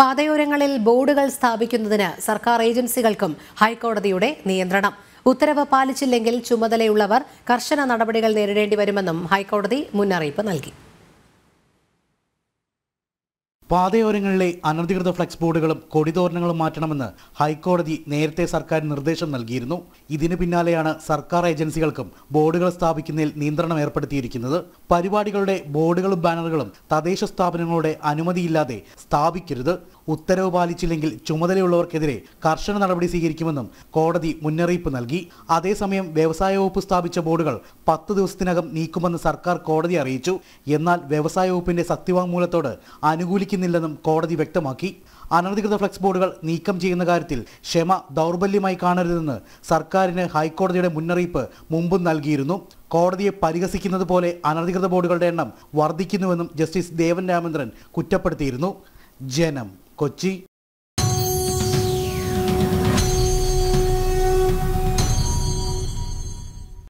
പാതയോരങ്ങളിൽ ബോർഡുകൾ സ്ഥാപിക്കുന്നതിന് സർക്കാർ ഏജൻസികൾക്കും ഹൈക്കോടതിയുടെ നിയന്ത്രണം ഉത്തരവ് പാലിച്ചില്ലെങ്കിൽ ചുമതലയുള്ളവർ കർശന നടപടികൾ നേരിടേണ്ടി വരുമെന്നും ഹൈക്കോടതി മുന്നറിയിപ്പ് നൽകി പാതയോരങ്ങളിലെ അനധികൃത ഫ്ലക്സ് ബോർഡുകളും കൊടിതോരണങ്ങളും മാറ്റണമെന്ന് ഹൈക്കോടതി നേരത്തെ സർക്കാർ നിർദ്ദേശം നൽകിയിരുന്നു ഇതിന് പിന്നാലെയാണ് സർക്കാർ ഏജൻസികൾക്കും ബോർഡുകൾ സ്ഥാപിക്കുന്നതിൽ നിയന്ത്രണം ഏർപ്പെടുത്തിയിരിക്കുന്നത് പരിപാടികളുടെ ബോർഡുകളും ബാനറുകളും തദ്ദേശ സ്ഥാപനങ്ങളുടെ അനുമതിയില്ലാതെ സ്ഥാപിക്കരുത് ഉത്തരവ് പാലിച്ചില്ലെങ്കിൽ ചുമതലയുള്ളവർക്കെതിരെ കർശന നടപടി സ്വീകരിക്കുമെന്നും കോടതി മുന്നറിയിപ്പ് നൽകി അതേസമയം വ്യവസായ വകുപ്പ് സ്ഥാപിച്ച ബോർഡുകൾ പത്ത് ദിവസത്തിനകം നീക്കുമെന്ന് സർക്കാർ കോടതി അറിയിച്ചു എന്നാൽ വ്യവസായ വകുപ്പിന്റെ സത്യവാങ്മൂലത്തോട് അനുകൂലിക്കുന്നു അനുവദിക്കുന്നില്ലെന്നും കോടതി വ്യക്തമാക്കി അനധികൃത ഫ്ലക്സ് ബോർഡുകൾ നീക്കം ചെയ്യുന്ന കാര്യത്തിൽ ക്ഷമ ദൗർബല്യമായി കാണരുതെന്ന് സർക്കാരിന് ഹൈക്കോടതിയുടെ മുന്നറിയിപ്പ് മുമ്പും നൽകിയിരുന്നു കോടതിയെ പരിഹസിക്കുന്നത് പോലെ അനധികൃത ബോർഡുകളുടെ എണ്ണം വർദ്ധിക്കുന്നുവെന്നും ജസ്റ്റിസ് ദേവൻ രാമേന്ദ്രൻ കുറ്റപ്പെടുത്തിയിരുന്നു ജനം കൊച്ചി